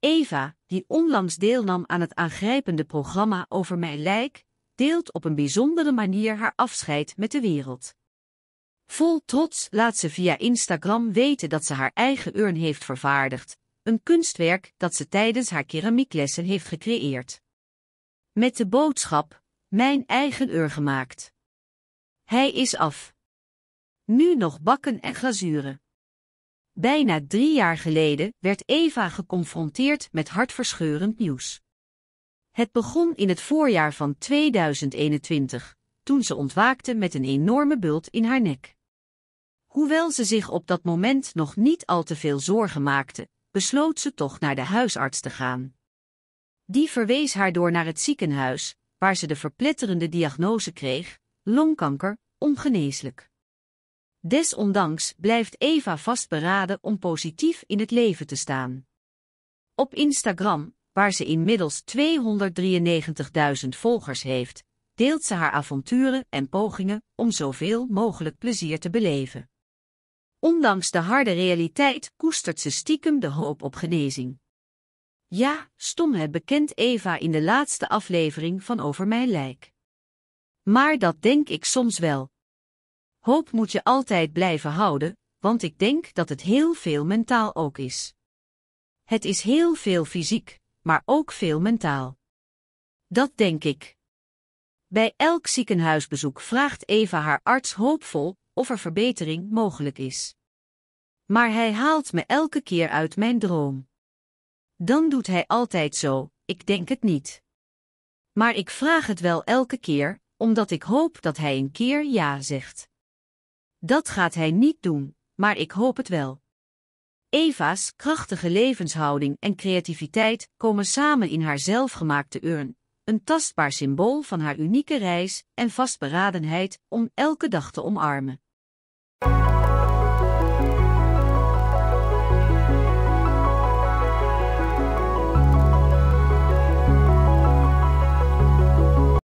Eva, die onlangs deelnam aan het aangrijpende programma over mijn lijk, deelt op een bijzondere manier haar afscheid met de wereld. Vol trots laat ze via Instagram weten dat ze haar eigen urn heeft vervaardigd, een kunstwerk dat ze tijdens haar keramieklessen heeft gecreëerd. Met de boodschap, mijn eigen urn gemaakt. Hij is af. Nu nog bakken en glazuren. Bijna drie jaar geleden werd Eva geconfronteerd met hartverscheurend nieuws. Het begon in het voorjaar van 2021, toen ze ontwaakte met een enorme bult in haar nek. Hoewel ze zich op dat moment nog niet al te veel zorgen maakte, besloot ze toch naar de huisarts te gaan. Die verwees haar door naar het ziekenhuis, waar ze de verpletterende diagnose kreeg: longkanker, ongeneeslijk. Desondanks blijft Eva vastberaden om positief in het leven te staan. Op Instagram, waar ze inmiddels 293.000 volgers heeft, deelt ze haar avonturen en pogingen om zoveel mogelijk plezier te beleven. Ondanks de harde realiteit koestert ze stiekem de hoop op genezing. Ja, stom het bekend Eva in de laatste aflevering van Over Mijn Lijk. Maar dat denk ik soms wel, Hoop moet je altijd blijven houden, want ik denk dat het heel veel mentaal ook is. Het is heel veel fysiek, maar ook veel mentaal. Dat denk ik. Bij elk ziekenhuisbezoek vraagt Eva haar arts hoopvol of er verbetering mogelijk is. Maar hij haalt me elke keer uit mijn droom. Dan doet hij altijd zo, ik denk het niet. Maar ik vraag het wel elke keer, omdat ik hoop dat hij een keer ja zegt. Dat gaat hij niet doen, maar ik hoop het wel. Eva's krachtige levenshouding en creativiteit komen samen in haar zelfgemaakte urn, een tastbaar symbool van haar unieke reis en vastberadenheid om elke dag te omarmen.